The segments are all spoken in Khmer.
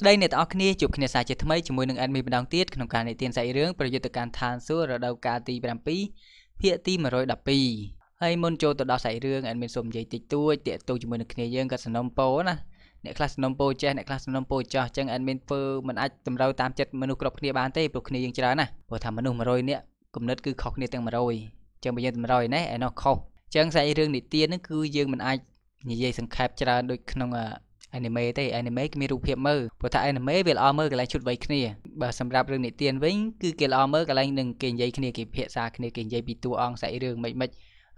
ស្ដីអ្នកទាំងអស់គ្នាជួបគ្នាសាជាថ្មីជាមួយនឹង Admin ម្ដងទៀតក្នុងការនិទានសាច់រឿងប្រយុទ្ធកម្មឋានសួគ៌រដូវកាលទី7ភាគទី112ហើយមុនចូលទៅដល់សាច់រឿង Admin សូមនិយាយតិចតួចតាក់ទងជាមួយនឹងគ្នាយើងក៏สนុំពោណាអ្នកខ្លះสนុំពោចេះអ្នកខ្លះสนុំពោចោះអញ្ចឹង Admin ធ្វើមិនអាចតម្រូវតាមចិត្តមនុស្សគ្រប់គ្នាបានទេព្រោះគ្នាយើងច្រើនណាព្រោះថាមនុស្ស100នាក់គំនិតគឺខុសគ្នាទាំង100អញ្ចឹងបើយើងតម្រូវឯណេះឯណោះខុសអញ្ចឹងសាច់រឿងនិទានហ្នឹងគឺយើងមិនអាចនិយាយ សង្ខេបច្រើនដូចក្នុង anime ទេ anime គឺមានរូបភាពមើលព្រោះថា anime វាល្អមើលកន្លែងឈុតវៃគ្នាបើសម្រាប់រឿងនិទានវិញគឺគេល្អមើលកន្លែងនឹងគេនិយាយគ្នាគេភាសាគ្នាគេនិយាយពីតួអង្គសាច់រឿងមិនមិន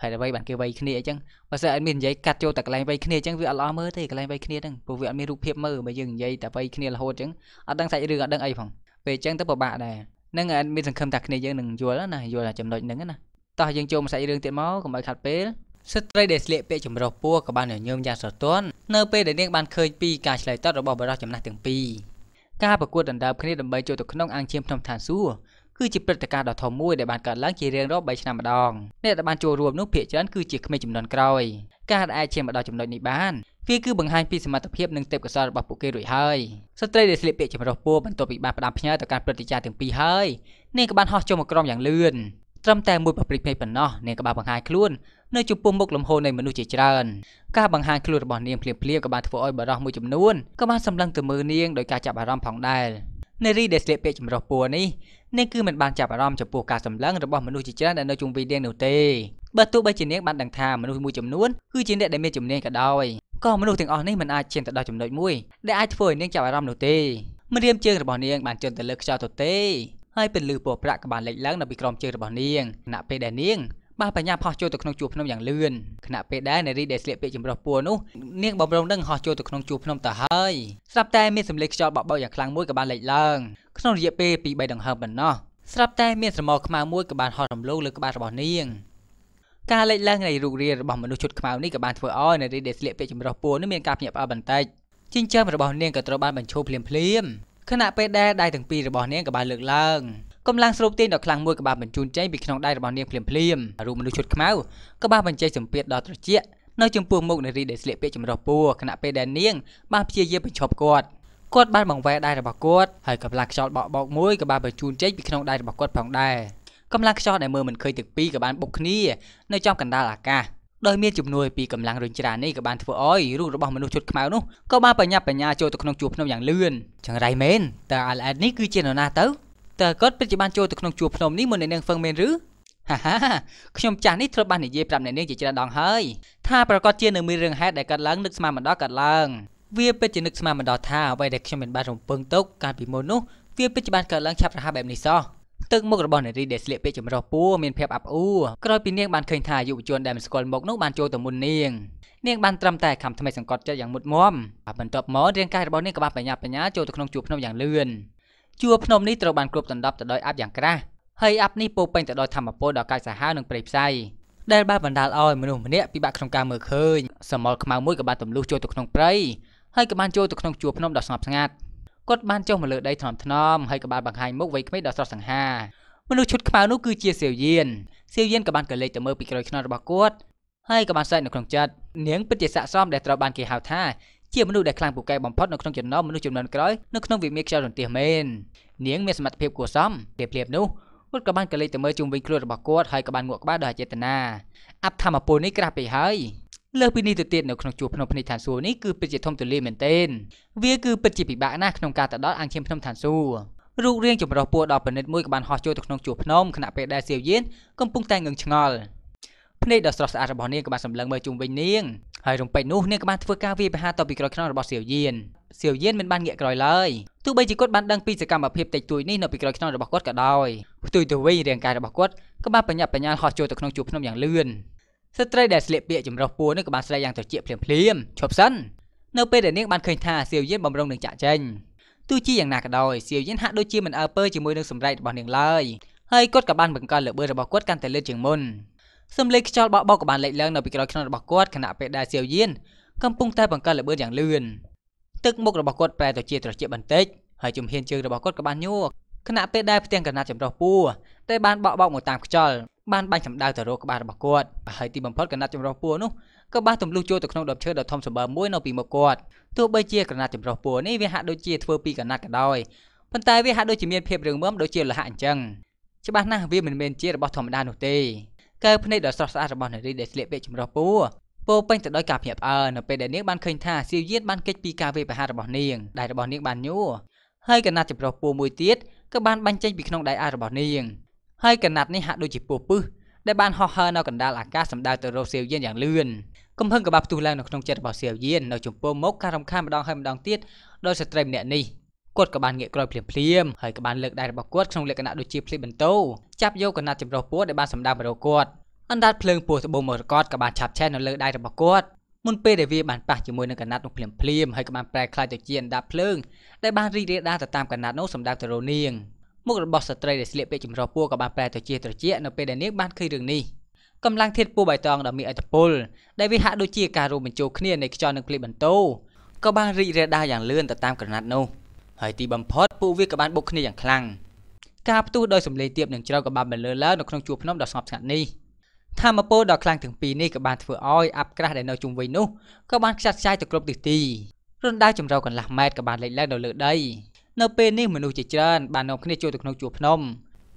ហើយអ្វីបានគេវៃគ្នាអញ្ចឹងបើសិនអត់មាននិយាយកាត់ចូលតែកន្លែងវៃគ្នាអញ្ចឹងវាអត់ល្អមើលទេកន្លែងវៃគ្នាហ្នឹងព្រោះវាអត់មានរូបភាពមើលបើយើងនិយាយតែវៃគ្នារហូតអញ្ចឹងអត់ដឹងសាច់រឿងអត់ដឹងអីផងពេលអញ្ចឹងទៅពិបាកដែរនឹងអត់មានសង្ឃឹមថាគ្នាយើងនឹងយល់ណាយល់តែចំណុចហ្នឹងណាតោះយើងចូលមកសាច់រឿងទៀតមកកុំឲ្យខាត់ពេលស្ត្រីដែលស្លៀកពាក់ចម្រុះពណ៌ក៏បានញញើមយ៉ាងស្រទន់នៅពេលដែលនាងបានឃើញពីការឆ្លើយតបរបស់បរិសុទ្ធចំណាស់ទាំងពីរការប្រកួតដណ្ដើមគ្នាដើម្បីចូលទៅក្នុងអង្គឈាមភ្នំឋានសួគ៌គឺជាព្រឹត្តិការណ៍ដ៏ធំមួយដែលបានកើតឡើងជារៀងរាល់3ឆ្នាំម្ដងអ្នកដែលបានចូលរួមនោះភាគច្រើនគឺជាក្មេងចំនួនក្រោយការដែលអាចឈានមកដល់ចំណុចនេះបានវាគឺបង្ហាញពីសមត្ថភាពនិងទេពកោសល្យរបស់ពួកគេរួចហើយស្ត្រីដែលស្លៀកពាក់ចម្រុះពណ៌បន្ទាប់ពីបានផ្ដាំផ្ញើទៅការព្រឹត្តិការណ៍ទាំងពីរហើយនាងក៏បានហោះចុះមកក្រោមយ៉ាងលឿនត្រឹមតែមួយប្រភេទប៉ុណ្ណោះនាងក៏បានបង្ហាញខ្លួននៅចំពោះមុខលំហូរនៃមនុស្សជាច្រើនការបង្ហាញខ្លួនរបស់នាងភ្លាមភ្លាមក៏បានធ្វើឲ្យបារោះមួយចំនួនក៏បានសម្លឹងទៅមើលនាងដោយការចាប់អារម្មណ៍ផងដែរនារីដែលស្លៀកពាក់ចម្រុះពណ៌នេះនាងគឺមិនបានចាប់អារម្មណ៍ចំពោះការសម្លឹងរបស់មនុស្សជាច្រើនដែលនៅជុំវិញនាងនោះទេបើទោះបីជានាងបានដឹងថាមនុស្សមួយចំនួនគឺជាអ្នកដែលមានជំនាញក៏ដោយក៏មនុស្សទាំងអស់នេះមិនអាចឈានទៅដល់ចំណុចមួយ ដែលអាចធ្វើឲ្យនាងចាប់អារម្មណ៍នោះទេម្រាមជើងរបស់នាងបានជន់ទៅលើខ្យល់ទទេហើយពេលលឺពណ៌ប្រាក់ក៏បានលេចឡើងនៅពីក្រោមជើងរបស់នាងខណៈពេលដែលនាងបានបញ្ញាផុសចូលទៅក្នុងជួរភ្នំយ៉ាងលឿនខណៈពេលដែលនារីដែលស្លៀកពាក់ចម្រុះពួរនោះនាងបំរុងនឹងហោះចូលទៅក្នុងជួរភ្នំទៅហើយស្រាប់តែមានសម្លេងខ្យល់បក់បោកយ៉ាងខ្លាំងមួយក៏បានលេចឡើង ក្នុងរយៈពេល2 3ដង្ហើមប៉ុណ្ណោះស្រាប់តែ មានស្រមោលខ្មៅមួយក៏បានហោះរំលោងលើក្បាលរបស់នាងការលេចឡើងនៃរូបរាងរបស់មនុស្សឈុតខ្មៅនេះក៏បានធ្វើឲ្យនារីដែលស្លៀកពាក់ចម្រុះពួរនេះមានការភ្ញាក់ផ្អើលបន្តិចចិញ្ចើមរបស់នាងក៏ត្រូវបានបញ្ឈរភ្លាមភ្លាមខណៈពេលដែលដៃទាំងពីររបស់នាងក៏បានលើកឡើងកម្លាំងស្រូបទាញដ៏ខ្លាំងមួយក៏បានបញ្ជូនចេញពីក្នុងដៃរបស់នាងភ្លាមភ្លាមរូបមនុស្សឈុតខ្មៅក៏បានបញ្ចេញសម្ពាធដ៏ត្រជាក់នៅចំពោះមុខនារីដែលស្លៀកពាក់ចម្រុះពណ៌ខណៈពេលដែលនាងបានព្យាយាមបញ្ឈប់គាត់គាត់បានបង្វែរដៃរបស់គាត់ហើយកម្លាំងខ្យល់បោកបោកមួយក៏បានបញ្ជូនចេញពីក្នុងដៃរបស់គាត់ផងដែរកម្លាំងខ្យល់ដែលមើលមិនឃើញទាំងពីរក៏បានបុកគ្នានៅចំកណ្ដាលអាកាសដោយមានជំនួយពីកម្លាំងរុញច្រាននេះក៏បានធ្វើឲ្យរូបរបស់មនុស្សឈុតខ្មៅនោះក៏បានបញ្ញាបញ្ញាចូលទៅក្នុងជួរភ្នំយ៉ាងលឿនចង្រៃមែនតើអាល់អែតនេះគឺជានរណាទៅតើគាត់ពិតជាបានចូលទៅក្នុងជួរភ្នំនេះមុននឹងហ្វឹងមែនឬហាហាខ្ញុំចាស់នេះធ្លាប់បាននិយាយប្រាប់អ្នកនាងជាច្រើនដងហើយថាប្រកាសជានៅមានរឿងហេតុដែលកើតឡើងនឹកស្មានមិនដល់កើតឡើងវាពិតជានឹកស្មានមិនដល់ថាអ្វីដែលខ្ញុំមិនបានរំពឹងទុកកាលពីមុននោះវាពិតជាបានកើតឡើងឆាប់រហ័សបែបនេះសោះទឹកមុខរបស់នារីដែលស្លៀកពាក់ចម្រុះពួរមានភាពអាប់អួរក្រោយពីនាងបានឃើញថាយុវជនដែលមិនស្គាល់មុខនោះបានចូលទៅមុននាងនាងបានត្រឹមតែខំថ្មីសង្កត់ចិត្តយ៉ាងមុតមមបន្ទាប់មករាងកាយរបស់នាងក៏បានបញ្ញាបញ្ញាចូលទៅក្នុងជួរភ្នំយ៉ាងលឿនជួរភ្នំនេះត្រូវបានគ្របដណ្ដប់ទៅដោយអាប់យ៉ាងក្រាស់ហើយអាប់នេះពោពេញទៅដោយធម្មពលដ៏កាចសាហាវនិងព្រៃផ្សៃដែលបានបណ្ដាលឲ្យមនុស្សម្នាក់ពិបាកក្នុងការមើលឃើញសមល់ខ្មៅមួយក៏បានទម្លុះចូលទៅក្នុងព្រៃហើយក៏បានចូលទៅក្នុងជួរភ្នំដ៏ស្ងប់ស្ងាត់គាត់បានចុះមកលើដីថ្នមថ្នមហើយក៏បានបង្ហាញមុខវ័យក្មេងដ៏ស្រស់សង្ហាមនុស្សឈុតខ្មៅនោះគឺជាសៀវយៀនសៀវយៀនក៏បានកលេចទៅមើលពីក្រោយខ្នងរបស់គាត់ហើយក៏បានស្រែកនៅក្នុងចិត្តនាងពិតជាស័ក្តិសមដែលត្រូវបានគេហៅថាជាមនុស្សដែលខ្លាំងពូកែបំផុតនៅក្នុងចំណោមមនុស្សចំនួនក្រោយនៅក្នុងវិមានខ្យល់រន្ទះមែននាងមានសមត្ថភាពគួរសមព្រៀបភ្លាបនោះគាត់ក៏បានកលេចទៅមើលជុំវិញខ្លួនរបស់គាត់ហើយក៏បានងក់ក្បាលដោយអចេតនាអັບធម្មពលនេះក្រាស់ពេកហើយលើសពីនេះទៅទៀតនៅក្នុងជួរភ្នំភ្នែកឋានសួគ៌នេះគឺពិតជាធំទូលាយមែនទែនវាគឺពិតជាពិបាកណាស់ក្នុងការទៅដល់អង្គឈាមភ្នំឋានសួគ៌រូបរាងចម្រុះពណ៌ដ៏ប្រណិតមួយក៏បានហោះចូលទៅក្នុងជួរភ្នំខណៈពេលដែលសៀវយានកំពុងតែងឹងឆ្ងល់ភ្នែកដ៏ស្រស់ស្អាតរបស់នាងក៏បានសម្លឹងមើលជុំវិញនាងហើយរំពេចនោះនាងក៏បានធ្វើការវាយប្រហារតបពីក្រោយខ្នងរបស់សៀវយានសៀវយានមិនបានងាកក្រោយឡើយទោះបីជាគាត់បានដឹងពីសកម្មភាពតិចតួចនេះនៅពីក្រោយខ្នងរបស់គាត់ក៏ដោយផ្ទុយទៅវិញរាងកាយរបស់គាត់ក៏បានបញ្ញាបញ្ញាហោះចូលទៅក្នុងជួរភ្នំយ៉ាងលឿនស្ត្រីដែលស្លៀកពាក់ចម្រុះពួរនេះក៏បានស្រែកយ៉ាងត្រជាក់ភ្លាមៗឈប់សិននៅពេលដែលនាងបានឃើញថាសៀវយានបំរុងនឹងចាក់ចេញទោះជាយ៉ាងណាក៏ដោយសៀវយានហាក់ដូចជាមិនអើពើជាមួយនឹងសម្ដែងរបស់នាងឡើយហើយគាត់ក៏បានបង្កើនល្បឿនរបស់គាត់កាន់តែលឿនជាងមុនសំឡេងខ្យល់បោកបោកក៏បានលេចឡើងនៅពីក្រោយខ្នងរបស់គាត់ខណៈពេលដែលសៀវយានកំពុងតែបង្កើនល្បឿនយ៉ាងលឿនទឹកមុខរបស់គាត់ប្រែទៅជាត្រជាក់បន្តិចហើយជំហានជើងរបស់គាត់ក៏បានញួរខណៈពេលដែលផ្ទាំងកណាត់ចម្រុះពួរតែបានបោកបោកមកតាមខ្យល់បានបាញ់កម្ដៅទៅរកក្បាលរបស់គាត់ហើយទីបំផុតក្រណាត់ចម្រុះពួរនោះក៏បានទម្លុះចូលទៅក្នុងដបឈើដ៏ធំសម្បើមមួយនៅពីមុខគាត់ទោះបីជាក្រណាត់ចម្រុះពួរនេះវាហាក់ដូចជាធ្វើពីក្រណាត់ក៏ដោយប៉ុន្តែវាហាក់ដូចជាមានភាពរឹងមាំដូចជាលោហៈអញ្ចឹងច្បាស់ណាស់វាមិនមែនជារបស់ធម្មតានោះទេកើភ្នែកដ៏ស្រស់ស្អាតរបស់នារីដែលស្លៀកពាក់ចម្រុះពួរពោពេញទៅដោយការភ្ញាក់ផ្អើលនៅពេលដែលនាងបានឃើញថាសៀវយានបានគេចពីការវាយប្រហាររបស់នាងដែលរបស់នាងបានញួរហើយកណាត់ចម្រុះពួរមួយទៀតក៏បានបាញ់ចេញពីក្នុងដៃអារបស់នាងហើយកណាត់នេះហាក់ដូចជាពស់ពឹសដែលបានហោះហើរនៅកណ្ដាលអាកាសសម្ដៅទៅរកសៀវយានយ៉ាងលឿនកំភឹងក្បាលផ្ទុះឡើងនៅក្នុងចិត្តរបស់សៀវយាននៅចំពោះមុខការរំខានម្ដងហើយម្ដងទៀតដោយស្ត្រីម្នាក់នេះគាត់ក៏បានងាកក្រោយភ្លាមភ្លាមហើយក៏បានលើកដៃរបស់គាត់ក្នុងលក្ខណៈដូចជាភ្លេចបន្ទោចាប់យកកណាត់ចម្រោះពួរដែលបានសម្ដៅមករកគាត់អណ្ដាតភ្លើងពោះត្បូងមរកតក៏បានឆាប់ឆេះនៅលើដៃរបស់គាត់មុនពេលដែលវាបានប៉ះជាមួយនឹងកណាត់នោះភ្លាមភ្លាមហើយក៏បានប្រែក្លាយទៅជាអណ្ដាតភ្លើងដែលបានរីករាលដាលទៅតាមកណាត់នោះសម្ដៅទៅរនាងមុខរបស់ស្ត្រីដែលស្លៀកពាក់ចម្រុះពណ៌ក៏បានប្រែទៅជាត្រជាក់នៅពេលដែលនាងបានឃើញរឿងនេះកម្លាំងធាតុពូបៃតងដ៏មានអធិពលដែលវាហាក់ដូចជាការរួមបញ្ចូលគ្នានៃខ្យល់និងភ្លេបបន្ទោក៏បានរីករាលដាលយ៉ាងលឿនទៅតាមក្រណាត់នោះហើយទីបំផុតពួកវាក៏បានបុកគ្នាយ៉ាងខ្លាំងការផ្ទុះដោយសម្លេងទៀបនិងជ្រៅក៏បានបន្លឺឡើងនៅក្នុងជួរភ្នំដ៏ស្ងប់ស្ងាត់នេះធម្មពលដ៏ខ្លាំងទាំងពីរនេះក៏បានធ្វើឲ្យអាប់ក្រាស់ដែលនៅជុំវិញនោះក៏បានខ្ចាត់ខ្ចាយទៅគ្រប់ទិសទីរណ្ដៅចម្រៅកន្លះម៉ែត្រក៏បានលេចឡើងនៅលើដីនៅពេលនេះមនុស្សជាច្រើនបាននាំគ្នាចូលទៅក្នុងជួរភ្នំ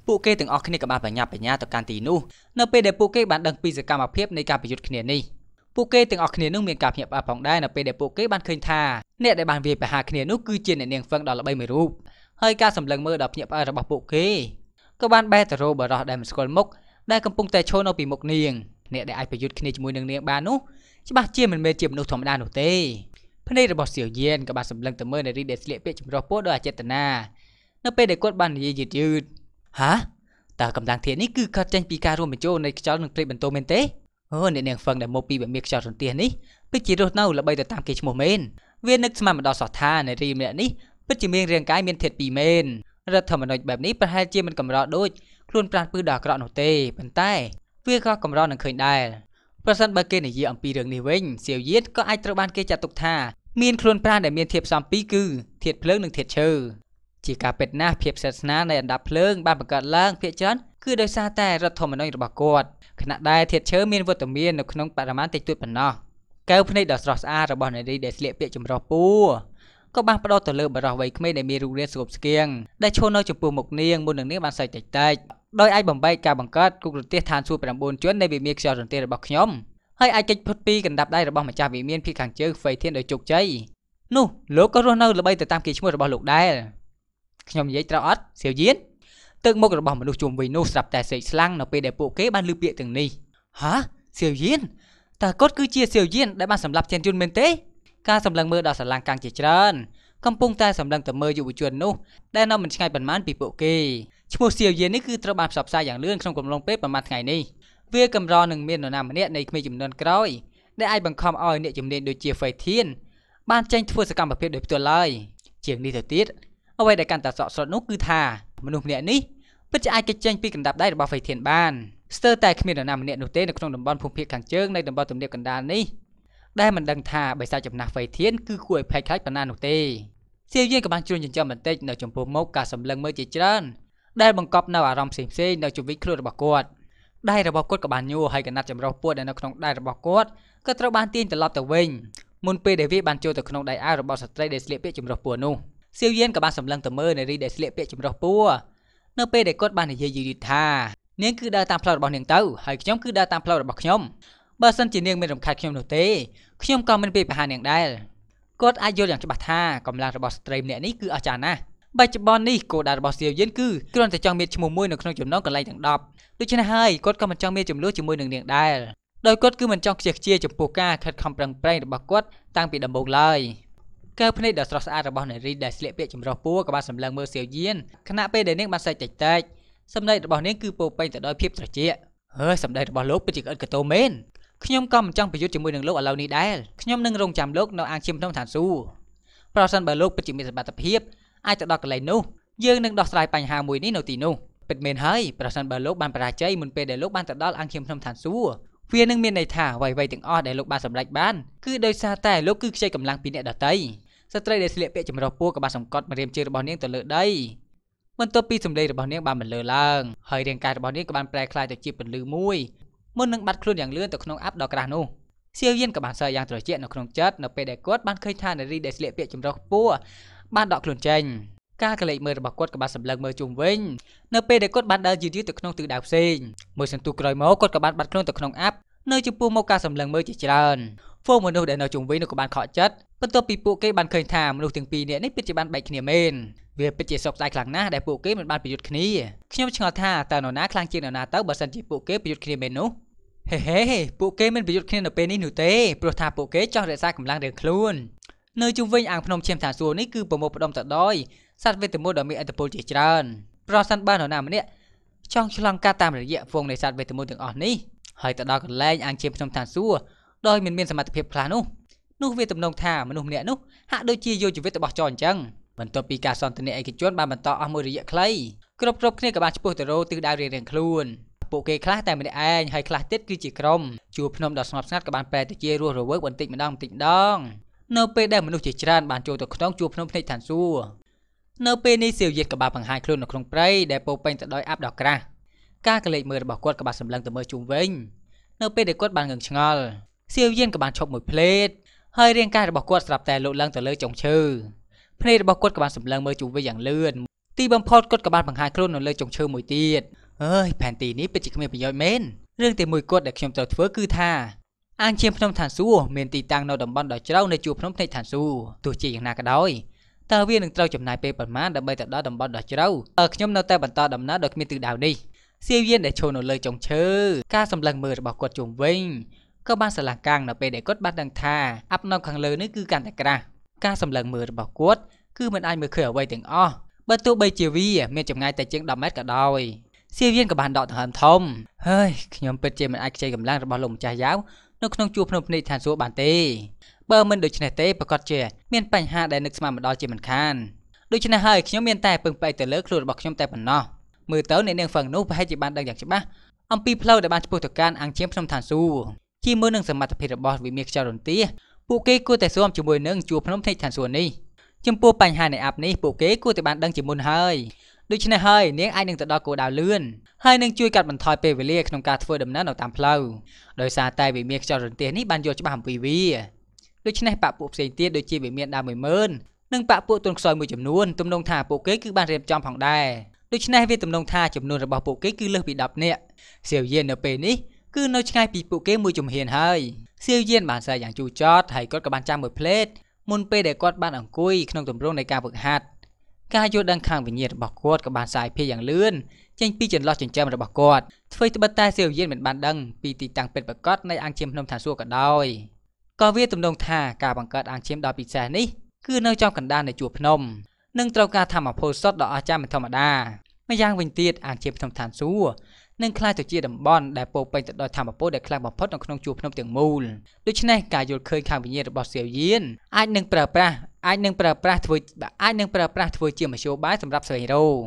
ពួកគេទាំងអស់គ្នាក៏បានបញ្ញាបញ្ញាទៅកាន់ទីនោះនៅពេលដែលពួកគេបានដឹងពីសកម្មភាពនៃការប្រយុទ្ធគ្នានេះពួកគេទាំងអស់គ្នានោះមានការភ្ញាក់ផ្អើលផងដែរនៅពេលដែលពួកគេបានឃើញថាអ្នកដែលបានវាយប្រហារគ្នានោះគឺជាអ្នកនាងហ្វឹងដ៏ល្បីមួយរូបហើយការសម្លឹងមើលដល់ភ្ញាក់ផ្អើលរបស់ពួកគេក៏បានបែរទៅរកបរោះដែលមិនស្គាល់មុខដែលកំពុងតែឈរនៅពីមុខនាងអ្នកដែលអាចប្រយុទ្ធគ្នាជាមួយនឹងនាងបាននោះច្បាស់ជាមិនមែនជាមនុស្សធម្មតានោះទេភ្នែករបស់សៀវយានក៏បានសម្លឹងទៅមើលនារីដែលស្លៀកពាក់ចម្រុះពណ៌ដោយអចេតនានៅពេលដែលគាត់បាននិយាយយឺតយឺតហាតើកម្លាំងធាតនេះគឺកើតចេញពីការរួមបញ្ចូលនៃខ្យល់និងព្រៃបន្ទោមែនទេអូអ្នកនាងហ្វឹងដែលមកពីវិមានខ្យល់រន្ទះនេះពិតជារស់នៅល្បីទៅតាមគេឈ្មោះមែនវានឹកស្មានមិនដល់សោះថានារីម្នាក់នេះពិតជាមានរាងកាយមានធាតពីរមែនរដ្ឋធម្មនុញ្ញបែបនេះប្រហែលជាមិនកម្រដូចខ្លួនប្រាន់ពឺដល់អាក្រក់នោះទេប៉ុន្តែវាក៏កម្រនឹងឃើញដែរប្រសិនបើគេនិយាយអំពីរឿងនេះវិញសៀវយៀតក៏អាចត្រូវបានគេចាត់ទុកថាមានខ្លួនប្រាណដែលមានធាតុផ្សំពីរគឺធាតុភ្លើងនិងធាតុឈើជាការពិតណាស់ភាពស្និទ្ធស្នាលនៃអណ្ដាតភ្លើងបានបង្កើតឡើងភាគច្រើនគឺដោយសារតែរដ្ឋធម្មនុញ្ញរបស់គាត់ខណៈដែលធាតុឈើមានវត្តមាននៅក្នុងបរិមាណតិចតួចប៉ុណ្ណោះកែវភ្នែកដ៏ស្រស់ស្អាតរបស់នារីដែលស្លៀកពាក់ចម្រុះពូក៏បានផ្ដោតទៅលើបរិះវ័យក្មេងដែលមានរូបរាងស្គប់ស្គៀងដែលឈរនៅចំពោះមុខនាងមុននឹងនាងបានសើចតិចតិចដោយអាចបំបែកការបង្កើតគុករន្ទះឋានសួគ៌9ជន់នៃវិមានខ្យល់រន្ទះរបស់ខ្ញុំហើយអាចកិច្ចផុតពីកណ្ដាប់ដៃរបស់ម្ចាស់វិមានភីខាងជើងហ្វេធានដោយជោគជ័យនោះលោកក៏រស់នៅល្បីទៅតាមគេឈ្មោះរបស់លោកដែរខ្ញុំនិយាយត្រូវអត់សៀវយានទឹកមុខរបស់មនុស្សជុំវិញនោះស្រាប់តែសេកស្លាំងនៅពេលដែលពួកគេបានឮពាក្យទាំងនេះហាសៀវយានតើគាត់គឺជាសៀវយានដែលបានសម្លាប់ចែនយុនមែនទេការសម្លឹងមើលដល់សាឡាងកាំងជាច្រើនកំពុងតែសម្លឹងទៅមើលយុវជននោះដែលនៅមិនឆ្ងាយប៉ុន្មានពីពួកគេឈ្មោះសៀវយាននេះគឺត្រូវបានផ្សព្វផ្សាយយ៉ាងលឿនក្នុងកំឡុងពេលប្រមាណថ្ងៃនេះវាកម្រនឹងមាននរណាម្នាក់នៃក្មេងចំនួនក្រោយដែលអាចបង្ខំឲ្យ អ្នកជំនាញដូចជាហ្វេធានបានចេញធ្វើសកម្មភាពដោយផ្ទាល់ឡើយជាងនេះទៅទៀតអ្វីដែលកាន់តែសក់ស្រុតនោះគឺថាមនុស្សម្នាក់នេះពិតជាអាចគេចចេញពីកណ្ដាប់ដៃរបស់ហ្វេធានបានស្ទើរតែគ្មាននរណាម្នាក់នោះទេនៅក្នុងតំបន់ភូមិភាគខាងជើងនៃតំបន់ទំនាបកណ្ដាលនេះដែលមិនដឹងថាបិសាចចំណាស់ហ្វេធានគឺគួរឲ្យភ័យខ្លាចប៉ុណ្ណានោះទេសៀវយាយក៏បានជួញចិញ្ចឹមបន្តិចនៅចំពោះមុខការសម្លឹងមើលជាច្រើនដែលបង្កប់នៅអារម្មណ៍ផ្សេងៗនៅជុំវិញខ្លួនរបស់គាត់ដៃរបស់គាត់ក៏បានញួរហើយកណាត់ចម្រុះពួតដែលនៅក្នុងដៃរបស់គាត់ក៏ត្រូវបានទាញត្រឡប់ទៅវិញមុនពេលដែលវាបានចូលទៅក្នុងដៃអាវរបស់ស្ត្រីដែលស្លៀកពាក់ចម្រុះពួរនោះសៀវយានក៏បានសម្លឹងទៅមើលនារីដែលស្លៀកពាក់ចម្រុះពួរនៅពេលដែលគាត់បាននិយាយយឺតថានាងគឺដើរតាមផ្លូវរបស់នាងទៅហើយខ្ញុំគឺដើរតាមផ្លូវរបស់ខ្ញុំបើសិនជានាងមានរំខាត់ខ្ញុំនោះទេខ្ញុំក៏មានពេលប្រហារនាងដែរគាត់អាចយល់យ៉ាងច្បាស់ថាកម្លាំងរបស់ស្ត្រីម្នាក់នេះគឺអស្ចារ្យណាស់បច្ចុប្បន្ននេះគោលដៅរបស់សៀវយិនគឺគ្រាន់តែចង់មានឈ្មោះមួយនៅក្នុងចំណោមកន្លែងទាំង10ដូច្នេះហើយគាត់ក៏មិនចង់មានចំនួនជាមួយនឹងនាងដែរដោយគាត់គឺមិនចង់ខ្ជិះខ្ជាចំពោះការខិតខំប្រឹងប្រែងរបស់គាត់តាំងពីដំបូងឡើយកែវភ្នែកដ៏ស្រស់ស្អាតរបស់នារីដែលស្លៀកពាក់ចម្រុះពណ៌ក៏បានសម្លឹងមើលសៀវយៀនខណៈពេលដែលនាងបានសើចតិចតិចសម្ដីរបស់នាងគឺពោពេញទៅដោយភាពត្រជាក់ហើយសម្ដីរបស់លោកពិតជាក្អិតកតោមែនខ្ញុំក៏មិនចង់ប្រយុទ្ធជាមួយនឹងលោកឥឡូវនេះដែរខ្ញុំនឹងរងចាំលោកនៅអាងឈាមភ្នំឋានសួគ៌ប្រសិនបើលោកពិតជាមានសមត្ថភាពអាចទៅដល់កន្លែងនោះយើងនឹងដោះស្រាយបញ្ហាមួយនេះនៅទីនោះពិតមែនហើយប្រសិនបើលោកបានបរាជ័យមុនពេលដែលលោកបានទៅដល់អង្គខ្ញុំភ្នំឋានសួគ៌វានឹងមានន័យថាអ្វីៗទាំងអស់ដែលលោកបានសម្រេចបានគឺដោយសារតែលោកគឺខ្ចីកម្លាំងពីអ្នកដទៃស្ត្រីដែលស្លៀកពាក់ចម្រុះពណ៌ក៏បានសង្កត់ម្រាមជើងរបស់នាងទៅលើដីបន្ទាប់ពីសម្លេងរបស់នាងបានបន្លឺឡើងហើយរាងកាយរបស់នាងក៏បានប្រែក្លាយទៅជាពន្លឺមួយមុននឹងបាត់ខ្លួនយ៉ាងលឿនទៅក្នុងអាប់ដ៏ក្រាស់នោះសៀវយានក៏បានសើយ៉ាងត្រជាក់នៅក្នុងចិត្តនៅពេលដែលគាត់បានឃើញថានារីដែលស្លៀកពាក់ចម្រុះពណ៌បានដកខ្លួនចេញការកលេចមើលរបស់គាត់ក៏បានសម្លឹងមើលជុំវិញនៅពេលដែលគាត់បានដើរយឺតៗទៅក្នុងទិសដៅផ្សេងមួយសន្ទុះក្រោយមកគាត់ក៏បានបាត់ខ្លួនទៅក្នុងអាប់នៅចំពោះមុខការសម្លឹងមើលជាច្រើនហ្វូងមនុស្សដែលនៅជុំវិញនោះក៏បានខកចិត្តបន្ទាប់ពីពួកគេបានឃើញថាមនុស្សទាំងពីរនាក់នេះពិតជាបានបែកគ្នាមែនវាពិតជាសោកស្ដាយខ្លាំងណាស់ដែលពួកគេមិនបានប្រយុទ្ធគ្នាខ្ញុំឆ្ងល់ថាតើនរណាខ្លាំងជាងនរណាទៅបើសិនជាពួកគេប្រយុទ្ធគ្នាមែននោះហេហេពួកគេមិនប្រយុទ្ធគ្នានៅពេលនេះនោះទេព្រោះថាពួកគេចង់រក្សាកម្លាំងរៀងខ្លួននៅជុំវិញអាងភ្នំឈាមសាសួរនេះគឺប្រមូលផ្ដុំទៅដោយសត្វវេទមន្តដ៏មានឥទ្ធិពលជាច្រើនប្រសិនបើនរណាម្នាក់ចង់ឆ្លងកាត់តាមរយៈវងនៃសត្វវេទមន្តទាំងអស់នេះហើយទៅដល់កន្លែងអាងឈាមភ្នំសាសួរដោយមិនមានសមត្ថភាពខ្លះនោះនោះវាទំនងថាមនុស្សម្នាក់នោះហាក់ដូចជាយកជីវិតរបស់ចោលអញ្ចឹងបន្ទាប់ពីការសន្ទនាឯកជនបានបន្តអស់មួយរយៈខ្លីគ្រប់គ្រប់គ្នាក៏បានឈ្មោះទៅរោទិសដៅរៀងៗខ្លួនពួកគេខ្លះតែម្នាក់ឯងហើយខ្លះទៀតគឺជាក្រុមជួរភ្នំដ៏ស្ងប់ស្ងាត់ក៏បានប្រែទៅជារស់រវើកបន្តិចម្ដងបន្តិចម្ដងនៅពេលដែលមនុស្សជាច្រើនបានចូលទៅក្នុងជួរភ្នំភ្នែកឋានសួគ៌នៅពេលនេះសៀវយិតក៏បានបង្ហាញខ្លួននៅក្នុងព្រៃដែលពោពេញទៅដោយអាប់ដ៏ក្រាស់ការកលេចមើលរបស់គាត់ក៏បានសម្លឹងទៅមើលជុំវិញនៅពេលដែលគាត់បានងឹងឆ្ងល់សៀវយិនក៏បានឈប់មួយភ្លេតហើយរាងកាយរបស់គាត់ស្រាប់តែលោតឡើងទៅលើចុងឈើភ្នែករបស់គាត់ក៏បានសម្លឹងមើលជុំវិញយ៉ាងលឿនទីបំផុតគាត់ក៏បានបង្ហាញខ្លួននៅលើចុងឈើមួយទៀតអើយផែនទីនេះពិតជាគ្មានប្រយោជន៍មែនរឿងតែមួយគត់ដែលខ្ញុំត្រូវធ្វើគឺថាអាងឈាមភ្នំឋានសួគ៌មានទីតាំងនៅតំបន់ដ៏ជ្រៅនៃជួរភ្នំភ្នែកឋានសួគ៌ទោះជាយ៉ាងណាក៏ដោយតើវានឹងត្រូវចំណាយពេលប៉ុន្មានដើម្បីទៅដល់តំបន់ដ៏ជ្រៅតើខ្ញុំនៅតែបន្តដំណើរដោយគ្មានទិសដៅនេះសៀវៀនដែលឈរនៅលើចុងឈើការសម្លឹងមើលរបស់គាត់ជុំវិញក៏បានស្រឡះកាំងនៅពេលដែលគាត់បានដឹងថាអាប់នៅខាងលើនេះគឺកាន់តែក្រាស់ការសម្លឹងមើលរបស់គាត់គឺមិនអាចមើលឃើញអ្វីទាំងអស់បើទោះបីជាវាមានចម្ងាយតែជាង10ម៉ែត្រក៏ដោយសៀវៀនក៏បានដកដង្ហើមធំហើយខ្ញុំពិតជាមិនអាចខ្ចីកម្លាំងរបស់លោកម្ចាស់យ៉ាវនៅក្នុងជួរភ្នំភ្នែកឋានសួគ៌បានទេបើមិនដូច្នេះទេប្រកាសជាមានបញ្ហាដែលនឹកស្មានមិនដល់ជាមិនខានដូច្នេះហើយខ្ញុំមានតែពឹងផ្អែកទៅលើខ្លួនរបស់ខ្ញុំតែប៉ុណ្ណោះមើលទៅអ្នកនាងហ្វឹងនោះប្រហែលជាបានដឹងយ៉ាងច្បាស់អំពីផ្លូវដែលបានឆ្ពោះទៅកាន់អង្គជាភ្នំឋានសួគ៌ជាមួយនឹងសមត្ថភាពរបស់វិមាខ្យល់រន្ទាពួកគេគួរតែស៊ាំជាមួយនឹងជួរភ្នំភ្នែកឋានសួគ៌នេះចំពោះបញ្ហានៃអាប់នេះពួកគេគួរតែបានដឹងជាមុនហើយដូច្នេះហើយនាងអាចនឹងទៅដល់គោលដៅលឿនហើយនឹងជួយកាត់បន្ថយពេលវេលាក្នុងការធ្វើដំណើរនៅតាមផ្លូវដោយសារតែវិមានខ្យល់រន្ទះនេះបានយល់ច្បាស់អំពីវាដូច្នេះបាក់ពួកផ្សេងទៀតដូចជាវិមានដើម10000និងបាក់ពួកទុនខ្សោយមួយចំនួនទំនងថាពួកគេគឺបានរៀបចំផងដែរដូច្នេះវាទំនងថាចំនួនរបស់ពួកគេគឺលើសពី10នាក់សៀវយាននៅពេលនេះគឺនៅឆ្ងាយពីពួកគេមួយជំហានហើយសៀវយានបានសើយ៉ាងជូរចត់ហើយគាត់ក៏បានចាំមួយភ្លេតមុនពេលដែលគាត់បានអង្គុយក្នុងទម្រង់នៃការហ្វឹកហាត់ការយល់ដឹងខាងវិញ្ញាណរបស់គាត់ក៏បានសាយភាយយ៉ាងលឿនចេញពីចន្លោះចិញ្ចើមរបស់គាត់ធ្វើត្បិតតែសិវយានមិនបានដឹងពីទីតាំងពិតប្រាកដនៃអាងឈាមភ្នំថាសួរក៏ដោយក៏វាទំនងថាការបង្កើតអាងឈាមដ៏ពិសេសនេះគឺនៅចំកណ្ដាលនៃជួរភ្នំនិងត្រូវការធម្មពលសុទ្ធដ៏អស្ចារ្យមិនធម្មតាម្យ៉ាងវិញទៀតអាងឈាមភ្នំឋានសួរនិងខ្លាយទៅជាតំបន់ដែលពោពេញទៅដោយធម្មពលដែលខ្លាំងបំផុតនៅក្នុងជួរភ្នំទាំងមូលដូច្នេះការយល់ឃើញខាងវិញ្ញាណរបស់សាវយានអាចនឹងប្រើប្រាស់អាចនឹងប្រើប្រាស់ធ្វើអាចនឹងប្រើប្រាស់ធ្វើជាមធ្យោបាយសម្រាប់ស្វែងរក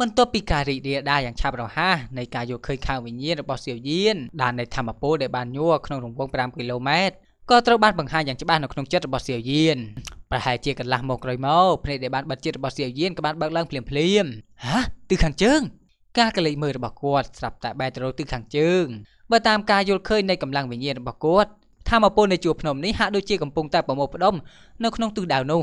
បន្ទាប់ពីការរីករាលដាលយ៉ាងឆាប់រហ័សនៃការយល់ឃើញខាងវិញ្ញាណរបស់សាវយានដែលនៃធម្មពលដែលបានញ័រក្នុងរង្វង់5គីឡូម៉ែត្រក៏ត្រូវបានបង្ហាញយ៉ាងច្បាស់នៅក្នុងចិត្តរបស់សៀវយានប្រហែលជាកន្លះមកក្រោយមកភ្នែកដែលបានបិទចិត្តរបស់សៀវយានក៏បានបើកឡើងភ្លាមភ្លាមហាទិសខាងជើងការកលេចមើលរបស់គាត់ស្រាប់តែបែរទៅរកទិសខាងជើងបើតាមការយល់ឃើញនៃកម្លាំងវិញ្ញាណរបស់គាត់ធម្មពលនៃជួរភ្នំនេះហាក់ដូចជាកំពុងតែប្រមូលផ្ដុំនៅក្នុងទិសដៅនោះ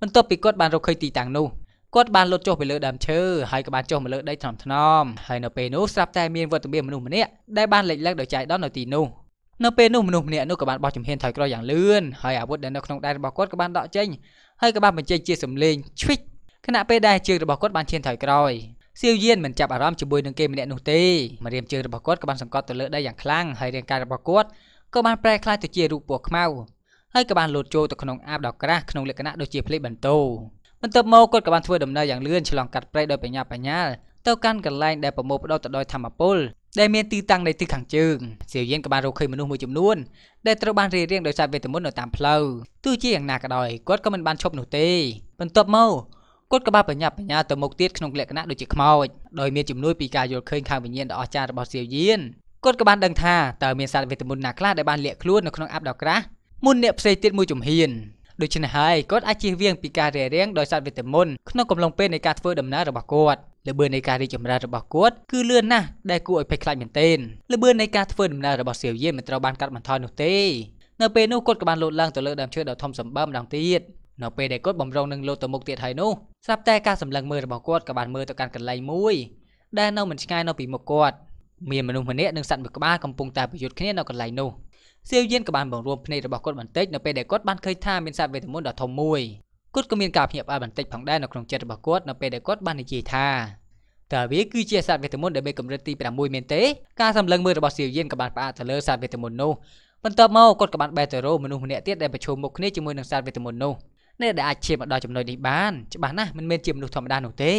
បន្ទាប់ពីគាត់បានរកឃើញទីតាំងនោះគាត់បានលុតចុះពីលើដើមឈើហើយក៏បានចុះមកលើដីថ្នមថ្នមហើយនៅពេលនោះស្រាប់តែមានវត្តមានមនុស្សម្នាក់ដែលបានលេចឡើងដោយចៃដន្យនៅទីនោះនៅពេលនោះមនុស្សម្នាក់នោះក៏បានបោះជំហានថយក្រោយយ៉ាងលឿនហើយអាវុធដែលនៅក្នុងដៃរបស់គាត់ក៏បានដកចេញហើយក៏បានបញ្ចេញជាសំឡេងឈ្វិចខណៈពេលដែលជើងរបស់គាត់បានឈានថយក្រោយសៀវយានមិនចាប់អារម្មណ៍ជាមួយនឹងគេម្នាក់នោះទេម្រាមជើងរបស់គាត់ក៏បានសង្កត់ទៅលើដីយ៉ាងខ្លាំងហើយរាងកាយរបស់គាត់ក៏បានប្រែក្លាយទៅជារូបពណ៌ខ្មៅហើយក៏បានលោតចូលទៅក្នុងអាបដ៏ក្រាស់ក្នុងលក្ខណៈដូចជាផ្លេកបន្ទោបន្ទាប់មកគាត់ក៏បានធ្វើដំណើរយ៉ាងលឿនឆ្លងកាត់ព្រៃដោយបញ្ញាបញ្ញាលទៅកាន់កន្លែងដែលប្រមូលផ្ដុតទៅដោយធម្មពលដែលមានទីតាំងនៅទិសខាងជើងសៀវយានក៏បានរកឃើញមនុស្សមួយចំនួនដែលត្រូវបានរារាំងដោយសារវេទមន្តនៅតាមផ្លូវទោះជាយ៉ាងណាក៏ដោយគាត់ក៏មិនបានឈប់នោះទេបន្ទាប់មកគាត់ក៏បានបញ្ញាបញ្ញាទៅមុខទៀតក្នុងលក្ខណៈដូចជាខ្មោចដោយមានជំនួយពីការយល់ឃើញខាងវិញ្ញាណដ៏អស្ចារ្យរបស់សៀវយានគាត់ក៏បានដឹងថាតើមានសត្វវេទមន្តណាខ្លះដែលបានលាក់ខ្លួននៅក្នុងអាប់ដ៏ក្រាស់មុនអ្នកផ្សេងទៀតមួយជំហានដូច្នេះហើយគាត់អាចជៀសវាងពីការរារាំងដោយសត្វវេទមន្តក្នុងកំឡុងពេលនៃការធ្វើដំណើររបស់គាត់លបឿននៃការរីកចម្រើនរបស់គាត់គឺលឿនណាស់ដែលគួរឲ្យភ័យខ្លាចមែនទែនលបឿននៃការធ្វើដំណើររបស់សៀវយានមិនត្រូវបានកាត់បន្ថយនោះទេនៅពេលនោះគាត់ក៏បានលោតឡើងទៅលើដើមឈើដ៏ធំសម្បើម្ដងទៀតនៅពេលដែលគាត់បំរុងនឹងលោតទៅមុខទៀតហើយនោះស្រាប់តែការសម្លឹងមើលរបស់គាត់ក៏បានមើលទៅកាន់កន្លែងមួយដែលនៅមិនឆ្ងាយនៅពីមុខគាត់មានមនុស្សម្នាក់និងសត្វមួយក្បាលកំពុងតែប្រយុទ្ធគ្នានៅកន្លែងនោះសៀវយានក៏បានបង្រួមភ្នែករបស់គាត់បន្តិចនៅពេលដែលគាត់បានឃើញថាមានសត្វវេទមន្តដ៏ធំមួយគាត់ក៏មានការភ្ញាក់ផ្អើលបន្តិចផងដែរនៅក្នុងចិត្តរបស់គាត់នៅពេលដែលគាត់បាននិយាយថាតើវាគឺជាសត្វវេទមន្តដែលមានកម្រិតទី6មែនទេការសម្លឹងមើលរបស់សៀវយានក៏បានផ្អាកទៅលើសត្វវេទមន្តនោះបន្ទាប់មកគាត់ក៏បានបែរទៅរកមនុស្សម្នាក់ទៀតដែលប្រឈមមុខគ្នាជាមួយនឹងសត្វវេទមន្តនោះអ្នកដែលអាចឈានមកដល់ចំណុចនេះបានច្បាស់ណាស់មិនមែនជាមនុស្សធម្មតានោះទេ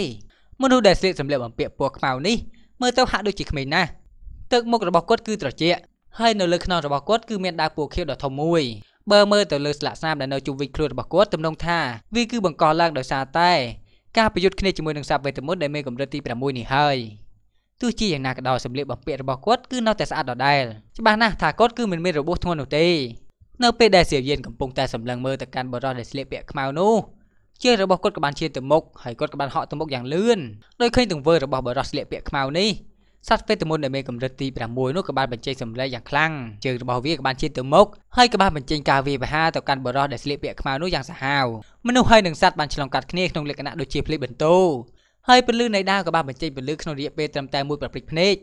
មនុស្សដែលស្លៀកសម្លៀកបំពាក់ពណ៌ខ្មៅនេះមើលទៅហាក់ដូចជាក្មេងណាស់ទឹកមុខរបស់គាត់គឺត្រជាក់ហើយនៅលើខ្នងរបស់គាត់គឺមានដាវពណ៌ខៀវដ៏ធំមួយបើមើលទៅលើស្លាកស្នាមដែលនៅជុំវិញខ្លួនរបស់គាត់ទំនងថាវាគឺបង្កឡើងដោយសារតែការប្រយុទ្ធគ្នាជាមួយនឹងសត្វវេទមន្តដែលមានកម្រិតទី6នេះហើយទោះជាយ៉ាងណាក៏ដោយសម្លៀកបំពាក់របស់គាត់គឺនៅតែស្អាតដដែលច្បាស់ណាស់ថាគាត់គឺមិនមានរបួសធ្ងន់នោះទេនៅពេលដែលសៀវយិនកំពុងតែសម្លឹងមើលទៅកាន់បរិសដែលស្លៀកពាក់ខ្មៅនោះជើងរបស់គាត់ក៏បានឈានទៅមុខហើយគាត់ក៏បានហក់ទៅមុខយ៉ាងលឿនដោយឃើញទង្វើរបស់បរិសស្លៀកពាក់ខ្មៅនេះសត្វពេទ្យមុនដែលមានកម្រិតទី6នោះក៏បានបញ្ចេញសម្លេងយ៉ាងខ្លាំងជើងរបស់វាក៏បានឈានទៅមុខហើយក៏បានបញ្ចេញការវាយប្រហារទៅកាន់បរិសដែលស្លៀកពាក់ខ្មៅនោះយ៉ាងសាហាវមនុស្សហើយនិងសត្វបានឆ្លងកាត់គ្នាក្នុងលក្ខណៈដូចជាភ្លេចបន្ទោហើយពលឺនៃដាវក៏បានបញ្ចេញពលឺក្នុងរយៈពេលត្រឹមតែមួយប្រព្រឹត្តភ្នែក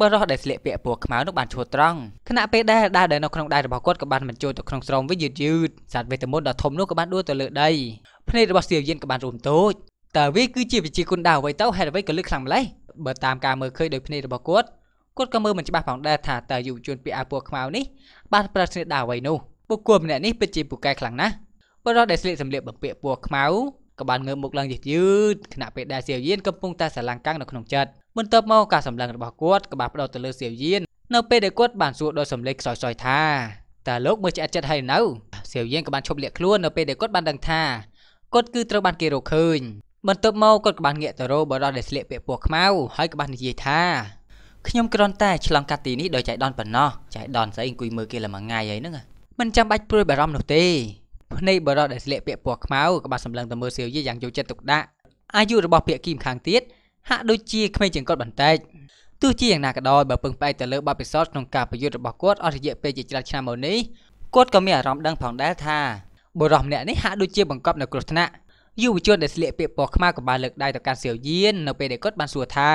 បុរសដែលស្លៀកពាក់ពណ៌ខ្មៅនោះបានឈួតត្រង់ខណៈពេលដែលដាវដែលនៅក្នុងដៃរបស់គាត់ក៏បានបញ្ចូលទៅក្នុងស្រោមវិញយឺតយឺតសត្វវេទមន្តដ៏ធំនោះក៏បានដួលទៅលើដីភ្នែករបស់សៀវយានក៏បានរួមតូចតើវាគឺជាវិជាគុណដាវអ្វីទៅហេតុអ្វីក៏លើកខ្លាំងម្ល៉េះបើតាមការមើលឃើញដោយភ្នែករបស់គាត់គាត់ក៏មើលមិនច្បាស់ផងដែរថាតើយុវជនពាក់អាវពណ៌ខ្មៅនេះបានប្រើស្នេហ៍ដាវអ្វីនោះបុគ្គលម្នាក់នេះពិតជាពូកែខ្លាំងណាស់បុរសដែលស្លៀកសម្លៀកបំពាក់ពណ៌ខ្មៅក៏បានងើបមុខឡើងយឺតយឺតខណៈពេលដែលសៀវយានកំពុងតែស្រឡាំងកាំងនៅក្នុងចិត្តបន្ទាប់មកការសម្លឹងរបស់គាត់ក៏បានផ្ដោតទៅលើសៀវយៀននៅពេលដែលគាត់បានសួរដោយសម្លេងខ្សោយៗថាតើលោកមើលឆ្អែតចិត្តហើយនៅសៀវយៀនក៏បានឈប់លាក់ខ្លួននៅពេលដែលគាត់បានដឹងថាគាត់គឺត្រូវបានគេរកឃើញបន្ទាប់មកគាត់ក៏បានងាកទៅរកបរិសដែលស្លៀកពាក់ពណ៌ខ្មៅហើយក៏បាននិយាយថាខ្ញុំគ្រាន់តែឆ្លងកាត់ទីនេះដោយចៃដន្យប៉ុណ្ណោះចៃដន្យស្អីអង្គុយមើលគេល្មងថ្ងៃហើយហ្នឹងមិនចាំបាច់ព្រួយបារម្ភនោះទេភ្នែកបរិសដែលស្លៀកពាក់ពណ៌ខ្មៅក៏បានសម្លឹងទៅមើលសៀវយៀយ៉ាងយកចិត្តទុកដាក់អាយុរបស់ពាក្យគីមខាងទៀតហាក់ដូចជាក្មេងជាងគាត់បន្តិចទោះជាយ៉ាងណាក៏ដោយបើពឹងផ្អែកទៅលើបទពិសោធន៍ក្នុងការប្រយុទ្ធរបស់គាត់អស់រយៈពេលជាច្រើនឆ្នាំមកនេះគាត់ក៏មានអារម្មណ៍ដឹងផងដែរថាបុរសម្នាក់នេះហាក់ដូចជាបង្កប់នៅគ្រោះថ្នាក់យុវជនដែលស្លៀកពាក់ពណ៌ខ្មៅក៏បានលើកដៃទៅកាន់សៀវយាននៅពេលដែលគាត់បានសួរថា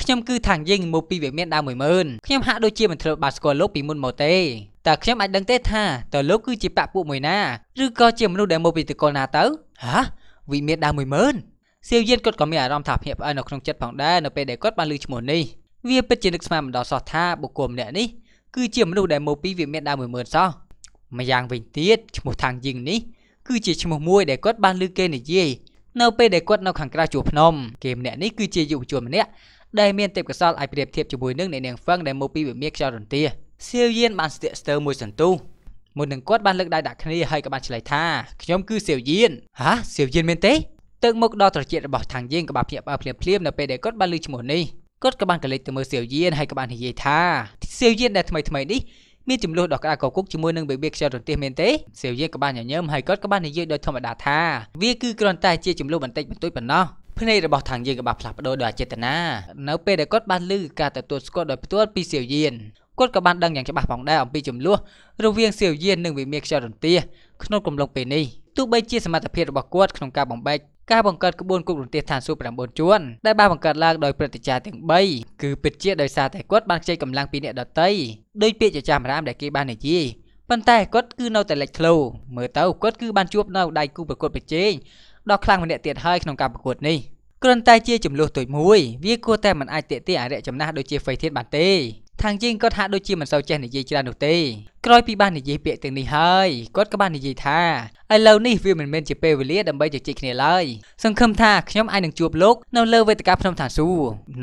ខ្ញុំគឺថាងយិងមកពីវិមានដើម10000ខ្ញុំហាក់ដូចជាមិនធ្លាប់បានស្គាល់លោកពីមុនមកទេតើខ្ញុំអាចដឹងទេថាតើលោកគឺជាបាក់ពួកមួយណាឬក៏ជាមនុស្សដែលមកពីតកលណាទៅហាវិមានដើម10000សៀវយានគាត់ក៏មានអារម្មណ៍ថាភ្ញាក់ផ្អើលនៅក្នុងចិត្តផងដែរនៅពេលដែលគាត់បានឮឈ្មោះនេះវាពិតជានឹកស្មានមិនដល់សោះថាបុគ្គលម្នាក់នេះ គឺជាមនុស្សដែលមកពីវាមានដើម10000សោះម្យ៉ាងវិញទៀតឈ្មោះថាងយីងនេះគឺជាឈ្មោះមួយដែលគាត់បានឮគេនិយាយនៅពេលដែលគាត់នៅខាងក្រៅជួរភ្នំគេម្នាក់នេះគឺជាយុវជនម្នាក់ដែលមានទេពកោសល្យអាចប្រៀបធៀបជាមួយនឹងអ្នកនាងហ្វឹងដែលមកពីវិមានខ្យល់រន្ទាសៀវយានបានស្ទាក់ស្ទើរមួយសន្ទុះមុននឹងគាត់បានលើកដៃដាក់គ្នាហើយក៏បានឆ្លើយថាខ្ញុំគឺសៀវយានហាសៀវយានមែនទេទឹកមុខដ៏ត្រជាក់របស់ថាងយាងក៏បានភ្ញាក់ផ្អើលភ្លាមៗនៅពេលដែលគាត់បានឮឈ្មោះនេះគាត់ក៏បានកលេចទៅមើលសៀវយានហើយក៏បាននិយាយថាសៀវយានដែលថ្មីថ្មីនេះមានចំនួនដ៏ក្តៅកគុកជាមួយនឹងបេបៀខ្យល់រន្ទះមែនទេសៀវយានក៏បានញញឹមហើយគាត់ក៏បាននិយាយដោយធម្មតាថាវាគឺគ្រាន់តែជាចំនួនបន្តិចបន្តួចប៉ុណ្ណោះភ្នែករបស់ថាងយានក៏បានផ្លាស់ប្ដូរដោយអចេតនានៅពេលដែលគាត់បានឮការទទួលស្គាល់ដោយផ្ទាល់ពីសៀវយានគាត់ក៏បានដឹងយ៉ាងច្បាស់ផងដែរអំពីចំនួនរវាងសៀវយាននិងវិមាខ្យល់រន្ទះក្នុងកំឡុងពេលនេះទោះបីជាសមត្ថភាពរបស់គាត់ក្នុងការបំបែកការបង្កើតក្បួនគុករន្ទះឋានសួគ៌9ជួនដែលបានបង្កើតឡើងដោយព្រឹទ្ធាចារ្យទាំង3គឺពិតជាដោយសារតែគាត់បានខ្ចីកម្លាំងពីអ្នកដតីដោយពាក្យចចាមរាមដែលគេបាននិយាយប៉ុន្តែគាត់គឺនៅតែលេចធ្លោមើលទៅគាត់គឺបានជួបនៅដៃគូប្រកួតប្រជែងដ៏ខ្លាំងម្នាក់ទៀតហើយក្នុងការប្រកួតនេះគ្រាន់តែជាចំនួនទុយមួយវាគួរតែមិនអាចទាក់ទាញអរិយចំណាស់ដូចជា Faith បានទេខាងជាងគាត់ហាក់ដូចជាមិនសូវចេះនិយាយច្រើននោះទេក្រោយពីបាននិយាយពាក្យទាំងនេះហើយគាត់ក៏បាននិយាយថាឥឡូវនេះវាមិនមែនជាពេលវេលាដើម្បីជជែកគ្នាឡើយសង្ឃឹមថាខ្ញុំអាចនឹងជួបលោកនៅលើវេទិកាភ្នំថាស៊ូ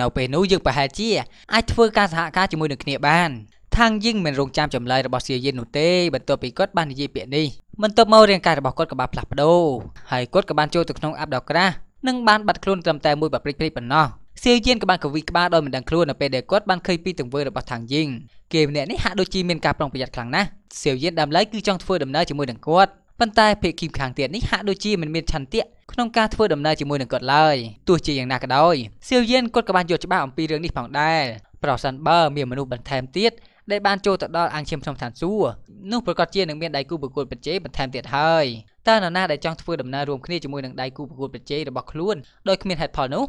នៅពេលនោះយើងប្រហែលជាអាចធ្វើការសហការជាមួយនឹងគ្នាបានខាងយីងមិនរងចាំចម្លើយរបស់សៀយិននោះទេបន្ទាប់ពីគាត់បាននិយាយពាក្យនេះបន្ទាប់មករាងកាយរបស់គាត់ក៏បានផ្លាស់ប្ដូរហើយគាត់ក៏បានចូលទៅក្នុងអាប់ដ៏ក្រាស់និងបានបាត់ខ្លួនត្រឹមតែមួយប្រព្រឹត្តព្រៃប៉ុណ្ណោះសៀវយៀនក៏បានកវីក្បាលដោយមិនដឹងខ្លួននៅពេលដែលគាត់បានឃើញពីទង្វើរបស់ថាងយីងគេម្នាក់នេះហាក់ដូចជាមានការប្រុងប្រយ័ត្នខ្លាំងណាស់សៀវយៀនដើមឡើយគឺចង់ធ្វើដំណើរជាមួយនឹងគាត់ប៉ុន្តែភាគីខាងទៀតនេះហាក់ដូចជាមិនមានឆន្ទៈក្នុងការធ្វើដំណើរជាមួយនឹងគាត់ឡើយទោះជាយ៉ាងណាក៏ដោយសៀវយៀនគាត់ក៏បានយល់ច្បាស់អំពីរឿងនេះផងដែរប្រសិនបើមានមនុស្សបន្ថែមទៀតដែលបានចូលទៅដល់អាងឈាមក្នុងឋានសួគ៌នោះប្រកាសជានឹងមានដៃគូប្រកួតប្រជែងបន្ថែមទៀតហើយតើនរណាដែលចង់ធ្វើដំណើររួមគ្នាជាមួយនឹងដៃគូប្រកួតប្រជែងរបស់ខ្លួនដោយគ្មានហេតុផលនោះ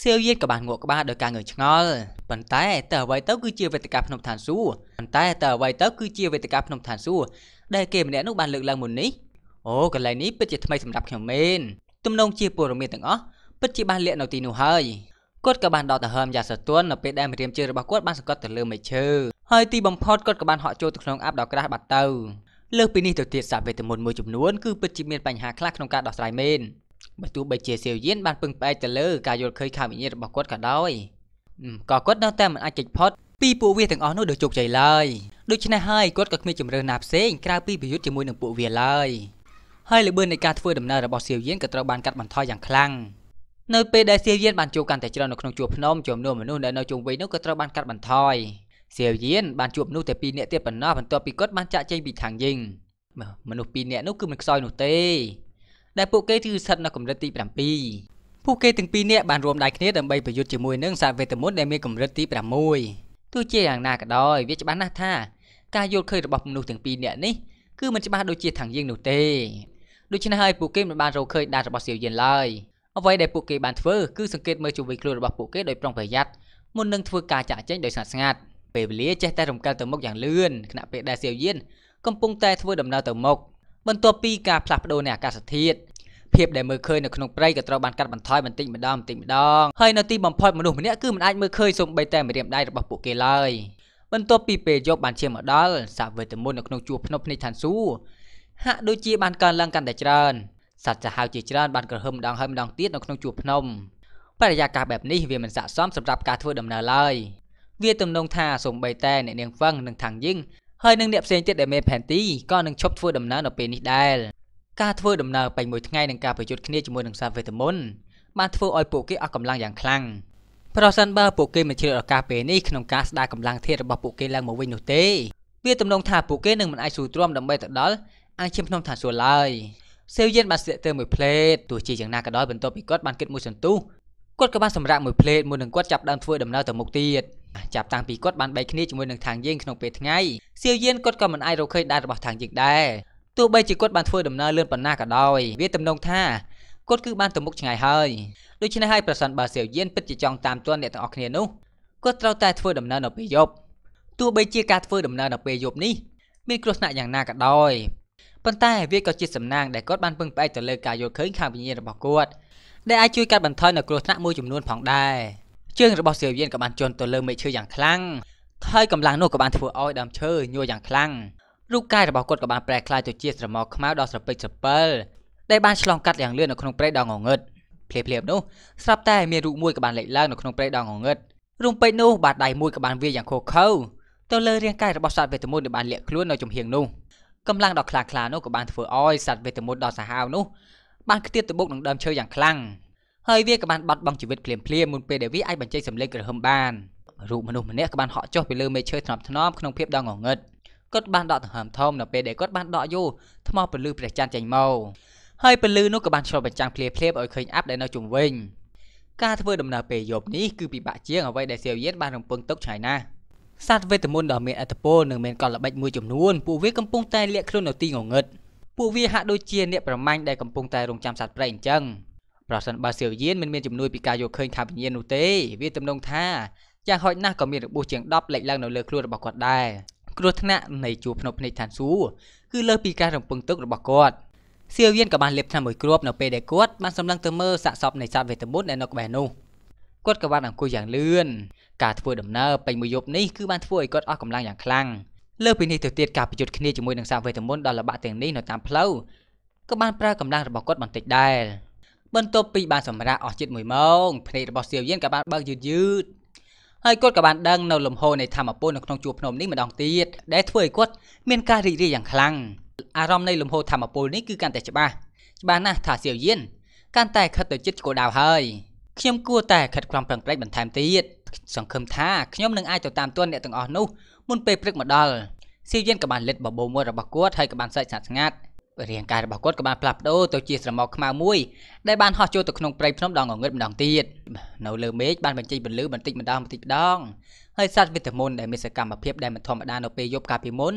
សៀវយានក៏បានងក់ក្បាលដោយការងើឆ្ងល់ប៉ុន្តែតើអ្វីទៅគឺជាវេទិកាភ្នំឋានសួគ៌ប៉ុន្តែតើអ្វីទៅគឺជាវេទិកាភ្នំឋានសួគ៌ដែលគេម្នាក់នោះបានលើកឡើងមុននេះអូកន្លែងនេះពិតជាថ្មីសម្រាប់ខ្ញុំមែនទំនងជាពលរមៀនទាំងអស់ពិតជាបានលាក់នៅទីនោះហើយគាត់ក៏បានដកដង្ហើមយ៉ាងសន្ទន់នៅពេលដែលម្រាមជើងរបស់គាត់បានសង្កត់ទៅលើមេឈើហើយទីបំផុតគាត់ក៏បានហក់ចូលទៅក្នុងអាប់ដ៏ក្រាស់បាត់ទៅលើពីនេះទៅទៀតសាវេទមន្តមួយចំនួនគឺពិតជាមានបញ្ហាខ្លះក្នុងការដោះស្រាយមែនបើទោះបីជាសាវយានបានពឹងផ្អែកទៅលើ ការយល់ឃើញខាងវិញ្ញាណរបស់គាត់ក៏ដោយក៏គាត់នៅតែមិនអាចគេចផុតពីពួកវាទាំងអស់នោះដោយជោគជ័យឡើយដូច្នេះហើយគាត់ក៏គ្មានជំរឿនណាផ្សេងក្រៅពីប្រយុទ្ធជាមួយនឹងពួកវាឡើយហើយល្បឿននៃការធ្វើដំណើររបស់សាវយានក៏ត្រូវបានកាត់បន្ថយយ៉ាងខ្លាំងនៅពេលដែលសាវយានបានជួបកាន់តែច្រើននៅក្នុងជួរភ្នំចំនួនមនុស្សដែលនៅជុំវិញនោះក៏ត្រូវបានកាត់បន្ថយសាវយានបានជួបមនុស្សតែ2នាក់ទៀតប៉ុណ្ណោះបន្ទាប់ពីគាត់បានចាក់ចេញពីທາງយិងមនុស្ស2នាក់នោះគឺមិនខ្សោយនោះទេដែលពួកគេគឺស្ថិតនៅកម្រិតទី7ពួកគេទាំងពីរនាក់បានរួមដៃគ្នាដើម្បីប្រយុទ្ធជាមួយនឹងសាវេទមន្តដែលមានកម្រិតទី6ទោះជាយ៉ាងណាក៏ដោយវាច្បាស់ណាស់ថាការយល់ឃើញរបស់មនុស្សទាំងពីរនាក់នេះគឺមិនច្បាស់ដូចជាທາງយើងនោះទេដូច្នេះហើយពួកគេមិនបានរកឃើញដានរបស់សៀវយានឡើយអ្វីដែលពួកគេបានធ្វើគឺសង្កេតមើលជុំវិញខ្លួនរបស់ពួកគេដោយប្រុងប្រយ័ត្នមុននឹងធ្វើការចាក់ចែងដោយស្ងាត់ស្ងាត់ពេលវេលាចេះតែរំកិលទៅមុខយ៉ាងលឿនខណៈពេលដែលសៀវយានកំពុងតែធ្វើដំណើរទៅមុខបន្ទាប់ពីការផ្លាស់ប្ដូរនៃអាកាសធាតុភាពដែលមើលឃើញនៅក្នុងព្រៃក៏ត្រូវបានកាត់បន្ថយបន្តិចម្ដងបន្តិចម្ដងហើយនៅទីបំផុតមនុស្សម្នាក់គឺមិនអាចមើលឃើញសូម្បីតែម្រាមដៃរបស់ពួកគេឡើយបន្ទាប់ពីពេលយប់បានឈានមកដល់សាវេទមន្តនៅក្នុងជួរភ្នំភ្នែកឋានសួគ៌ហាក់ដូចជាបានកើនឡើងកាន់តែច្រើនសត្វចាហាវជាច្រើនបានក្រហឹមម្ដងហើយម្ដងទៀតនៅក្នុងជួរភ្នំបរិយាកាសបែបនេះវាមិនស័ក្តិសមសម្រាប់ការធ្វើដំណើរឡើយវាទំនងថាសូម្បីតែអ្នកនាងវឹងនិងថាងយីងហើយនិងអ្នកផ្សេងទៀតដែលមានផែនទីក៏នឹងឈប់ធ្វើដំណើរនៅពេលនេះដែរការធ្វើដំណើរពេញមួយថ្ងៃនិងការប្រយុទ្ធគ្នាជាមួយនឹងសារវេទមន្តបានធ្វើឲ្យពួកគេអស់កម្លាំងយ៉ាងខ្លាំងប្រសិនបើពួកគេមិនជ្រើសឱកាសពេលនេះក្នុងការស្ដារកម្លាំងធាតុរបស់ពួកគេឡើងមកវិញនោះទេវាទំនងថាពួកគេនឹងមិនអាចស៊ូទ្រាំដើម្បីទៅដល់អង្គឈាមភ្នំឋានសួគ៌ឡើយសេវយិនបានស្ទាក់ទៅមួយផ្លេតទោះជាយ៉ាងណាក៏ដោយបន្ទាប់ពីគាត់បានគិតមួយសន្ទុះគាត់ក៏បានសម្រាកមួយផ្លេតមុននឹងគាត់ចាប់ដើមធ្វើដំណើរទៅមុខទៀតចាប់តាំងពីគាត់បានបែកគ្នាជាមួយនឹងថាងយើងក្នុងពេលថ្ងៃសៀវយានគាត់ក៏មិនអាចរកឃើញដៃរបស់ថាងយើងដែរទោះបីជាគាត់បានធ្វើដំណើរលឿនប៉ុណ្ណាក៏ដោយវាទំនងថាគាត់គឺបានទៅមុខឆ្ងាយហើយដូច្នេះហើយប្រសិនបើសៀវយានពិតជាចង់តាមទាន់អ្នកទាំងអស់គ្នានោះគាត់ត្រូវតែធ្វើដំណើរនៅពេលយប់ទោះបីជាការធ្វើដំណើរនៅពេលយប់នេះមានគ្រោះថ្នាក់យ៉ាងណាក៏ដោយប៉ុន្តែវាក៏ជាសំណាងដែលគាត់បានពឹងផ្អែកទៅលើការយល់ឃើញខាងវិញ្ញាណរបស់គាត់ដែលអាចជួយកាត់បន្ថយនៅគ្រោះថ្នាក់មួយចំនួនផងដែរ។ជើងរបស់សៀវៀនក៏បានជន់ទៅលើមែកឈើយ៉ាងខ្លាំងហើយកម្លាំងនោះក៏បានធ្វើឲ្យដើមឈើញ័រយ៉ាងខ្លាំងរូបកាយរបស់គាត់ក៏បានប្រែក្លាយទៅជាស្រមោលខ្មៅដ៏ស្រពេចស្រពិលដែលបានឆ្លងកាត់យ៉ាងលឿននៅក្នុងព្រៃដ៏ងងឹតភ្លាមភ្លាមនោះស្រាប់តែមានរូបមួយក៏បានលេចឡើងនៅក្នុងព្រៃដ៏ងងឹតរូបពេជ្រនោះបាទដៃមួយក៏បានវាយ៉ាងខូខើទៅលើរាងកាយរបស់សត្វវេទមន្តដែលបានលាក់ខ្លួននៅចំហៀងនោះកម្លាំងដ៏ខ្លាំងក្លានោះក៏បានធ្វើឲ្យសត្វវេទមន្តដ៏សាហាវនោះ បានខ្ទាតទៅបុកនឹងដើមឈើយ៉ាងខ្លាំងហើយវាក៏បានបាត់បង់ជីវិតភ្លាមភ្លាមមុនពេលដែលវាអាចបញ្ចេញសម្លេងក្រហមបានរូបមនុស្សម្នាក់ក៏បានហក់ចុះពីលើមេឈើថ្នមថ្នមក្នុងភាពដ៏ងងឹតគាត់បានដកដង្ហើមធំនៅពេលដែលគាត់បានដកយូរថ្មពលឺព្រះច័ន្ទចេញមកហើយពលឺនោះក៏បានឆ្លុះបញ្ចាំងភ្លាភ្លាបឲ្យឃើញអាប់ដែលនៅជុំវិញការធ្វើដំណើរពេលយប់នេះគឺពិបាកជាងអ្វីដែលសាវៀនបានរំពឹងទុកឆ្ងាយណាស់សត្វវេទមន្តដ៏មានអធិពលនិងមានកលល្បិចមួយចំនួនពួកវាកំពុងតែលាក់ខ្លួននៅទីងងឹតពួកវាហាក់ដូចជាអ្នកប្រមាញ់ដែលកំពុងតែរងចាំសត្វព្រៃអញ្ចឹងប្រសិនបើសៀវយានមិនមានជំនួយពីការយកឃើញខាងវិញ្ញាណនោះទេវាទំនងថាយ៉ាងហោចណាស់ក៏មានរបួសជាង10លេចឡើងនៅលើខ្លួនរបស់គាត់ដែរគ្រោះថ្នាក់នៃជួរភ្នំភ្នែកឋានសួគ៌គឺលើសពីការរំពឹងទុករបស់គាត់សៀវយានក៏បានលេបថ្នាំមួយគ្រាប់នៅពេលដែលគាត់បានសម្លឹងទៅមើលសាកសពនៃសត្វវេទមន្តដែលនៅក្បែរនោះគាត់ក៏បានអង្គុយយ៉ាងលឿនការធ្វើដំណើរពេញមួយយប់នេះគឺបានធ្វើឲ្យគាត់អស់កម្លាំងយ៉ាងខ្លាំងលើពីនេះទៅទៀតការប្រយុទ្ធគ្នាជាមួយនឹងសាវេទមន្តដល់ល្បាក់ទាំងនេះនៅតាមផ្លូវក៏បានប្រើកម្លាំងរបស់គាត់បន្តិចដែរបន្ទាប់ពីបានសម្រាកអស់ជិត1ម៉ោងភ្នែករបស់សៀវយានក៏បានបើកយឺតយឺតហើយគាត់ក៏បានដឹងនៅលំហូរនៃធម្មពលនៅក្នុងជួរភ្នំនេះម្ដងទៀតដែលធ្វើឲ្យគាត់មានការរីករាយយ៉ាងខ្លាំងអារម្មណ៍នៃលំហូរធម្មពលនេះគឺកាន់តែច្បាស់ច្បាស់ណាស់ថាសៀវយានកាន់តែខិតទៅចិត្តគោលដៅហើយខ្ញុំគួរតែខិតខំប្រឹងប្រែងបន្ថែមទៀតសង្ឃឹមថាខ្ញុំនឹងអាចទៅតាមទាន់អ្នកទាំងអស់នោះមុនពេលព្រឹកមកដល់សៀវយានក៏បានលិតបបោមួយរបស់គាត់ហើយក៏បានសើចស្ងាត់ស្ងាត់រាងកាយរបស់គាត់ក៏បានផ្លាស់ប្ដូរទៅជាស្រមោចខ្មៅមួយដែលបានហោះចូលទៅក្នុងព្រៃភ្នំដងងងឹតម្ដងទៀតនៅលើមេឃបានបញ្ចេញពន្លឺបន្តិចម្ដងបន្តិចម្ដងហើយសត្វវីតាមីនដែលមានសកម្មភាពដែលមិនធម្មតានៅពេលយប់កាលពីមុន